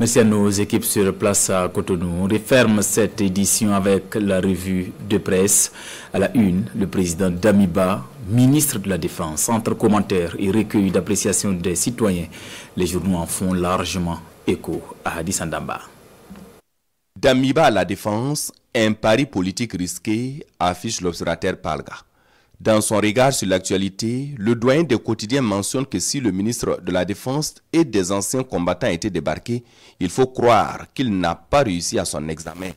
Merci à nos équipes sur place à Cotonou. On referme cette édition avec la revue de presse. À la une, le président d'Amiba, ministre de la Défense, entre commentaires et recueils d'appréciation des citoyens. Les journaux en font largement écho à Hadis D'Amiba à la Défense, un pari politique risqué, affiche l'observateur Palga. Dans son regard sur l'actualité, le doyen des quotidiens mentionne que si le ministre de la Défense et des anciens combattants étaient débarqués, il faut croire qu'il n'a pas réussi à son examen.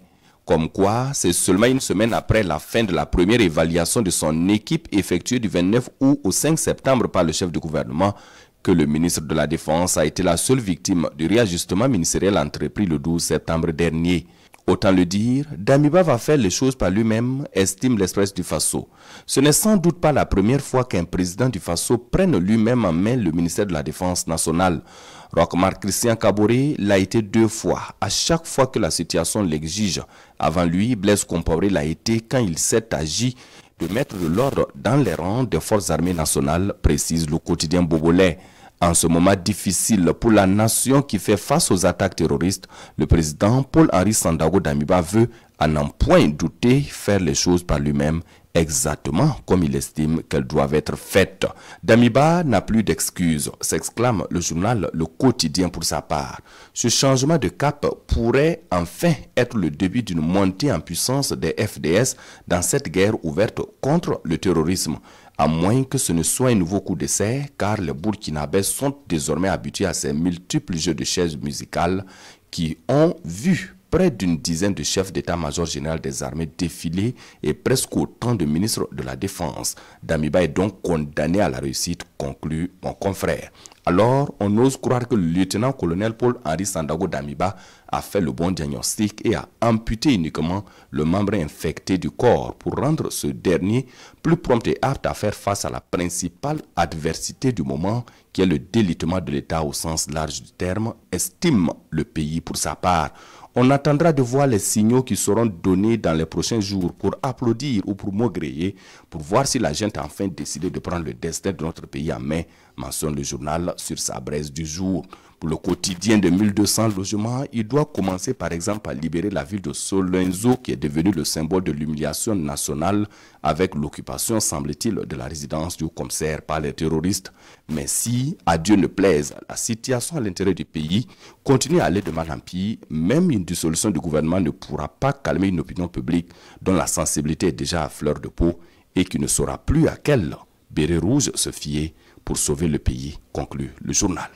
Comme quoi, c'est seulement une semaine après la fin de la première évaluation de son équipe effectuée du 29 août au 5 septembre par le chef du gouvernement que le ministre de la Défense a été la seule victime du réajustement ministériel entrepris le 12 septembre dernier. Autant le dire, Damiba va faire les choses par lui-même, estime l'Express du Faso. Ce n'est sans doute pas la première fois qu'un président du Faso prenne lui-même en main le ministère de la Défense nationale. Rockmar Christian Kabore l'a été deux fois, à chaque fois que la situation l'exige. Avant lui, Blaise Compaoré l'a été quand il s'est agi de mettre de l'ordre dans les rangs des forces armées nationales, précise le quotidien Bobolais. En ce moment difficile pour la nation qui fait face aux attaques terroristes, le président Paul-Henri Sandago Damiba veut, à n'en point douter, faire les choses par lui-même exactement comme il estime qu'elles doivent être faites. Damiba n'a plus d'excuses, s'exclame le journal Le Quotidien pour sa part. Ce changement de cap pourrait enfin être le début d'une montée en puissance des FDS dans cette guerre ouverte contre le terrorisme à moins que ce ne soit un nouveau coup d'essai, car les Burkinabés sont désormais habitués à ces multiples jeux de chaises musicales qui ont vu près d'une dizaine de chefs d'état-major général des armées défilés et presque autant de ministres de la Défense. Damiba est donc condamné à la réussite, conclut mon confrère. Alors, on ose croire que le lieutenant-colonel Paul-Henri Sandago Damiba a fait le bon diagnostic et a amputé uniquement le membre infecté du corps pour rendre ce dernier plus prompt et apte à faire face à la principale adversité du moment qui est le délitement de l'État au sens large du terme, estime le pays pour sa part. On attendra de voir les signaux qui seront donnés dans les prochains jours pour applaudir ou pour maugréer, pour voir si la gente a enfin décidé de prendre le destin de notre pays en main mentionne le journal sur sa braise du jour. Pour le quotidien de 1200 logements, il doit commencer par exemple à libérer la ville de Solenzo qui est devenue le symbole de l'humiliation nationale avec l'occupation, semble-t-il, de la résidence du commissaire par les terroristes. Mais si, à Dieu ne plaise, la situation à l'intérieur du pays continue à aller de mal en pire, même une dissolution du gouvernement ne pourra pas calmer une opinion publique dont la sensibilité est déjà à fleur de peau et qui ne saura plus à quelle Béré Rouge se fiait pour sauver le pays, conclut le journal.